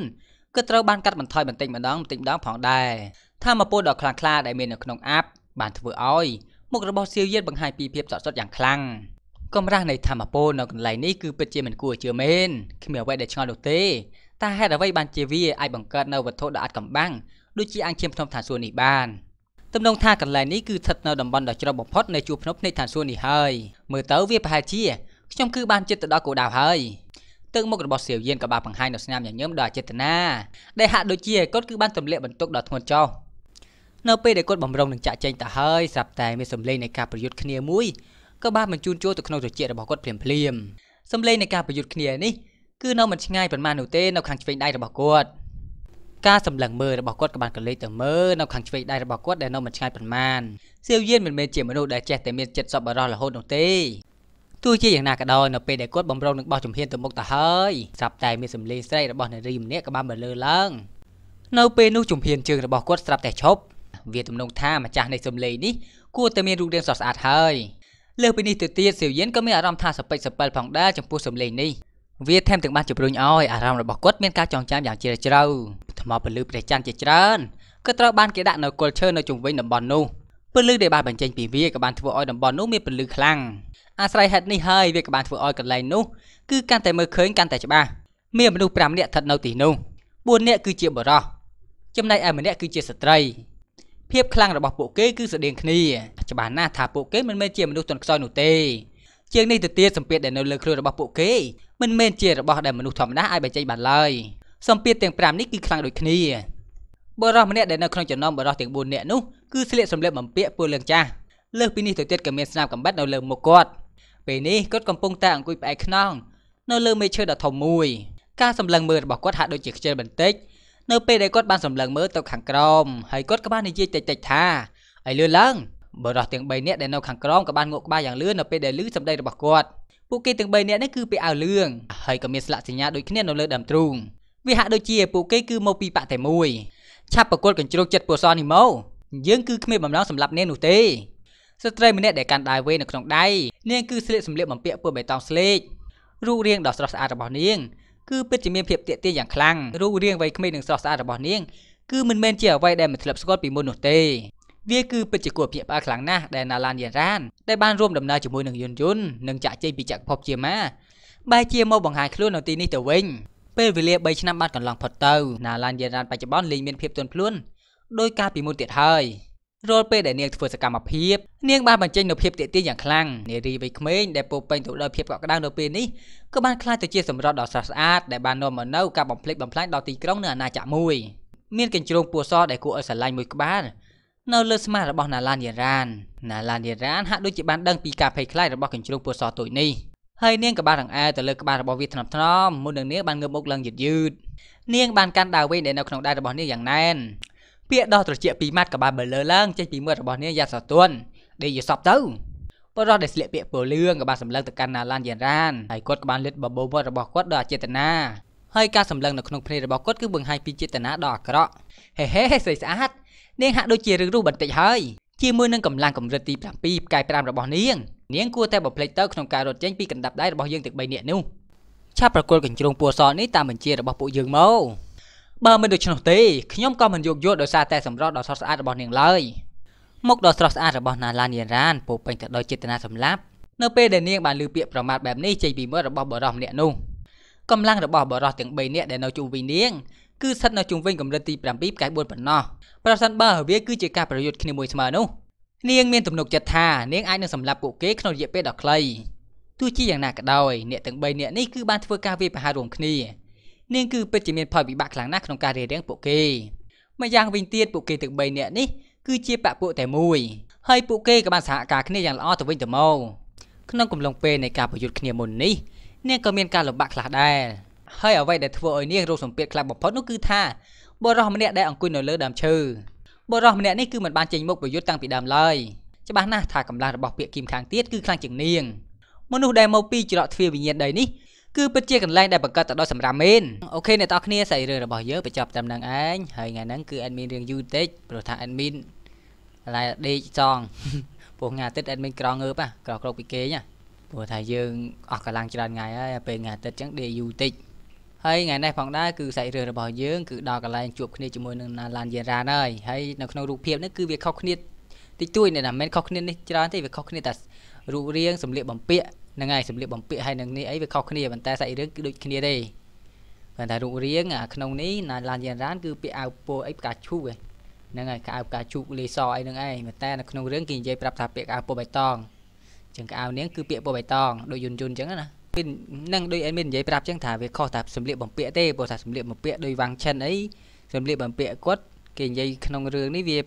ក៏ត្រូវបានកាត់បន្ថយបន្តិចម្ដងបន្តិចម្ដងផងដែរធម្មពលដ៏ខ្លាំងក្លាដែលមាននៅក្នុងអាប់បានធ្វើឲ្យមុខរបស់សៀវយានបង្ហាញពីភាពសក់សុទ្ធយ៉ាងខ្លាំងកម្រាស់នៃធម្មពលនៅកន្លែងនេះគឺពិតជាមិនគួរជឿមែនគ្មានអ្វីដែលឆ្ងល់នោះទេតែហេតុអ្វីបានជាវាអាចបង្កើតនៅវត្ថុដ៏អាត់កំបាំងដូចជាអាចឈាមភ្នំឋានសួគ៌នេះបានទំនងថាកន្លែងនេះគឺស្ថិតនៅតំបន់ដ៏ជ្រៅបំផុតនៃជួរភ្នំនៃឋានសួគ៌នេះហើយមើលទៅវាប្រហែលជាខ្ញុំគឺបានចិត្តទៅដល់គោលដៅហើយទឹកមុខរបស់សៀវយានក៏បានបង្ហាញនៅស្នាមញញឹមដល់អចេតនាដែលហាក់ដូចជាគាត់គឺបានទម្លាក់បន្ទុកដល់ធ្ងន់ចុះនៅពេលដែលគាត់បំរុងនឹងចាក់ចែងទៅហើយស្រាប់តែមានសម្លេងនៃការប្រយុទ្ធគ្នាមួយក៏បានបញ្ជូនចូលទៅក្នុងត្រចៀករបស់គាត់ភ្លាមៗសម្លេងនៃការប្រយុទ្ធគ្នានេះគឺនៅមិនឆ្ងាយប៉ុន្មាននោះទេនៅខាងឆ្វេងដៃរបស់គាត់។ការសម្លឹងមើលរបស់គាត់ក៏បានកលេចទៅមើលនៅខាងឆ្វេងដៃរបស់គាត់ដែលនៅមិនឆ្ងាយប៉ុន្មានសៀវយៀនមិនមែនជាមនុស្សដែលចេះតែមានចិត្តសប្បុរសរហូតនោះទេទោះជាយ៉ាងណាក៏ដោយនៅពេលដែលគាត់បំរុងនឹងបោះជំហានទៅមុខទៅហើយស្រាប់តែមានសម្លេងស្រែករបស់នារីម្នាក់ក៏បានបន្លឺឡើងនៅពេលនោះជំហានជើងរបស់គាត់ស្រាប់តែឈប់វាទំនងថាម្ចាស់នៃសម្លេងនេះគួរតែមានរូបរាងស្រស់ស្អាតហើយលើពីនេះទៅទៀតសៀវយៀនក៏មានអារម្មណ៍ថាសពេចសពិលផងដែរចំពោះសម្លេងនេះវាថែមទាំងបានជំរុញឲ្យអារម្មណ៍របស់គាត់មានការចងចាំយ៉ាងជ្រាលជ្រៅថ្មពលឺព្រះច័ន្ទជាច្រើនក៏ត្រូវបានគេដាក់នៅគល់ឈើនៅជុំវិញតំបន់នោះពលឺដែលបានបញ្ចេញពីវាក៏បានធ្វើឲ្យតំបន់នោះមានពលឺខ្លាំងអាស្រ័យហេតុនេះហើយវាក៏បានធ្វើឲ្យកន្លែងនោះគឺកាន់តែមើលឃើញកាន់តែច្បាស់មានមនុស្ស5នាក់ស្ថិតនៅទីនោះ4នាក់គឺជាបុរសចំណែកឯម្នាក់គឺជាស្ត្រី ភាពខ្លាំងរបស់ពួកគេគឺ ស្តៀងគ្នាច្បាស់ណាស់ថាពួកគេមិនមែនជាមនុស្សទន់ខ្សោយនោះទេជាងនេះទៅទៀតសម្ពាធដែលនៅលើខ្លួនរបស់ពួកគេមិនមែនជារបស់ដែលមនុស្សធម្មតាអាចបញ្ចេញបានឡើយសម្ពាធទាំង5នេះគឺខ្លាំងដូចគ្នាបរិសម្នាក់ដែលនៅក្នុងចំណោមបរិសទាំង4នាក់នោះគឺស្លៀកសម្លៀកបំពាក់ពណ៌លឿងចាស់លើសពីនេះទៅទៀតក៏មានស្នាមកំបិតនៅលើមុខគាត់ពេលនេះគាត់កំពុងតែអង្គុយផ្អែកខ្នងនៅលើមេឈើដ៏ធំមួយការសម្លឹងមើលរបស់គាត់ហាក់ដូចជាខ្ជិលបន្តិចនៅពេលដែលគាត់បានសម្លឹងមើលទៅខាងក្រោមហើយគាត់ក៏បាននិយាយតិចៗថាឲ្យលឿនឡើងបុរសទាំង3នាក់ដែលនៅខាងក្រោមក៏បានងក់ក្បាលយ៉ាងលឿននៅពេលដែលឮសម្ដីរបស់គាត់ពួកគេទាំង3នាក់នេះគឺពាក់អាវលឿងហើយក៏មានស្លាកសញ្ញាដូចគ្នានៅលើដើមទ្រូងវាហាក់ដូចជា ពួកគេគឺមកពីបាក់តែមួយឆាប់ប្រកួតកញ្ជ្រោកចិត្តពួកសនេះមកយើងគឺគ្មានបំណងសម្លាប់នាងនោះទេស្ត្រីម្នាក់ដែលកាន់ដាវវេនៅក្នុងដៃនាងគឺស្លៀកសម្លៀកបំពាក់ពណ៌បៃតងស្លេករូបរាងដ៏ស្រស់ស្អាតរបស់នាងគឺពិតជាមានភាពទាក់ទាញយ៉ាងខ្លាំងរូបរាងវ័យក្មេងនិងស្រស់ស្អាតរបស់នាងគឺមិនមែនជាអ្វីដែលមិនធ្លាប់ស្គាល់ពីមុននោះទេវាគឺពិតជាគួរភ្ញាក់ផ្អើលខ្លាំងណាស់ដែលណាឡានយ៉ារ៉ានដែលបានរួមដំណើរជាមួយនឹងយន្តយន្តនិងចាក់ចេញពីចក្រភពជាម៉ាបែរជាមកបង្ហាញខ្លួននៅទីនេះទៅវិញពេលវេលា3ឆ្នាំបានកន្លងផុតទៅណាឡានយ៉ារ៉ានបច្ចុប្បន្នលែងមានភាពទន់ភ្លន់ដោយការពីមុនទៀតហើយរាល់ពេលដែលនាងធ្វើសកម្មភាពនាងបានបញ្ចេញនូវភាពទាក់ទាញយ៉ាងខ្លាំងនារីវ័យក្មេងដែលពោពេញទៅដោយភាពកក់ក្ដៅនៅពេលនេះក៏បានក្លាយទៅជាសម្រស់ដ៏ស្រស់ស្អាតដែលបាននាំមកនូវការបំផ្លិចបំផ្លាញដល់ទីក្រុងនៅអាណាចក្រមួយមានកញ្ជ្រោងពួសសដែលគួរឲ្យស្រឡាញ់មួយក្បាលនៅលើស្មារបស់ណាឡានយេរ៉ានណាឡានយេរ៉ានហាក់ដូចជាបានដឹងពីការភ័យខ្លាចរបស់កញ្ជ្រោងពណ៌សតូចនេះហើយនាងក៏បានរង្អែលទៅលើក្បាលរបស់វាថ្នមថ្នមមុននឹងនាងបានងើបមុខឡើងយឺតយឺតនាងបានកាន់ដាវវែងដែលនៅក្នុងដៃរបស់នាងយ៉ាងណែនពាក្យដោះត្រចៀកពីម៉ាត់ក៏បានបើលើឡើងចេញពីមាត់របស់នាងយ៉ាងស្រទន់ដែលយល់សពទៅបរិះដែលស្លៀកពាក់ពណ៌លឿងក៏បានសម្លឹងទៅកាន់ណាឡានយ៉ាងរានហើយគាត់ក៏បានលិតបបោវត្តរបស់គាត់ដោយអចេតនាហើយការសម្លឹងនៅក្នុងភ្នែករបស់គាត់គឺបង្ហាញពីចេតនាដ៏អាក្រក់ហេហេស្អីស្អាតនាងហាក់ដូចជារឹងរូសបន្តិចហើយជាមួយនឹងកម្លាំងកម្រិតទី7ផ្កាយ5របស់នាងនាងគួរតែបំភ្លេចទៅក្នុងការរត់ចេញពីកណ្ដាប់ដៃរបស់យើងទាំង3នាក់នោះឆាប់ប្រគល់កញ្ជ្រងពួរសនេះតាមបញ្ជារបស់ពួកយើងមកបើមិនដូច្នោះទេខ្ញុំក៏មិនយោគយល់ដោយសារតែសម្រស់ដ៏ស្រស់ស្អាតរបស់នាងឡើយមុខដ៏ស្រស់ស្អាតរបស់ណាឡានីរ៉ានពោពេញទៅដោយចេតនាសម្លាប់នៅពេលដែលនាងបានលើពាក្យប្រមាថបែបនេះចេញពីមាត់របស់បរិសម្នាក់នោះកម្លាំងរបស់បរិសទាំង3នាក់ដែលនៅជុំវិញនាងគឺស្ថិតនៅជុំវិញកម្រិតទី7ផ្កាយ4ប៉ុណ្ណោះប្រសិនបើវា គឺជាការប្រយុទ្ធគ្នាមួយស្មើនោះនាងមានទំនុកចិត្តថានាងអាចនឹងសម្លាប់ពួកគេក្នុងរយៈពេលដ៏ខ្លីទោះជាយ៉ាងណាក៏ដោយអ្នកទាំង3នាក់នេះគឺបានធ្វើការវាយប្រហាររួមគ្នានាងគឺពិតជាមានផលវិបាកខ្លាំងណាស់ក្នុងការរារាំងពួកគេម្យ៉ាងវិញទៀតពួកគេទាំង3នាក់នេះគឺជាបពពួកតែមួយហើយពួកគេក៏បានសហការគ្នាយ៉ាងល្អទៅវិញទៅមកក្នុងកំឡុងពេលនៃការប្រយុទ្ធគ្នាមុននេះនាងក៏មានការលំបាកខ្លះដែរហើយអ្វីដែលធ្វើឲ្យនាងរងសម្ពាធខ្លាំងបំផុតនោះគឺថាបុរសម្នាក់ដែលអង្គុយនៅលើដើមឈើបុរសម្នាក់នេះគឺមិនបានចេញមុខប្រយុទ្ធតាំងពីដើមឡើយច្បាស់ណាស់ថាកម្លាំងរបស់ពាក្យគីមខាងទៀតគឺខ្លាំងជាងនាងមនុស្សដែលមកពីច្រកទ្វារវិញ្ញាណដីនេះគឺពិតជាកន្លែងដែលបង្កើតទៅដោយសម្រាប់មែនអូខេអ្នកនរគ្នាសាច់រឿងរបស់យើងបញ្ចប់តាមនឹងឯងហើយថ្ងៃហ្នឹងគឺ admin រឿងយូរតិចព្រោះថា admin ឡាយដេកចង់ព្រោះថ្ងៃអាទិត្យ admin ក្រងើបហ៎ក្រោកពីគេណាព្រោះថាយើងអស់កម្លាំងច្រើនថ្ងៃហើយពេលថ្ងៃអាទិត្យចឹងដេកយូរតិចហើយថ្ងៃនេះផងដែរគឺសាច់រឿងរបស់យើងគឺដល់កន្លែងជួបគ្នាជាមួយនឹងឡានយេរ៉ានហើយហើយនៅក្នុងរូបភាពនេះគឺវាខុសគ្នាតិចតួចណាស់មិនខុសគ្នានេះច្រើនទេវាខុសគ្នាតែរូបរាងសម្លៀកបំពាក់ហ្នឹងហើយសម្លៀកបំពាក់ហើយនឹងនេះអីវាខុសគ្នាប៉ុន្តែសាច់រឿងគឺដូចគ្នាទេប៉ុន្តែរូបរាងក្នុងនេះឡានយេរ៉ាន គឺពាក់អាវពោអីផ្កាឈូកហ្នឹងហើយកៅផ្កាឈូកលេសអីហ្នឹងឯងប៉ុន្តែនៅក្នុងរឿងគេនិយាយប្រាប់ថាពាក់អាវពោបៃតងចឹងកៅនាងគឺពាក់ពោបៃតងដូចយន្តយន្តចឹងណាមាននឹងដូចអេមាននិយាយប្រាប់ចឹងថាវាខុសតែសម្លៀកបំពាក់ទេព្រោះថាសម្លៀកបំពាក់ដោយវ៉ាំងឆិនអីសម្លៀកបំពាក់គាត់គេនិយាយក្នុងរឿងនេះវា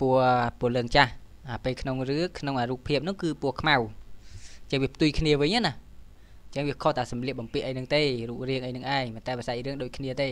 ពួរពួរលឹងចាស់អាពេលក្នុងរឿងក្នុងអារូបភាពនោះគឺពួរខ្មៅចឹងវាផ្ទុយគ្នាវិញណាចឹងវាខុសតែសម្លៀកបំពាក់អីនឹងទេរូបរាងអីនឹងឯងតែវិស័យរឿងដូចគ្នាទេ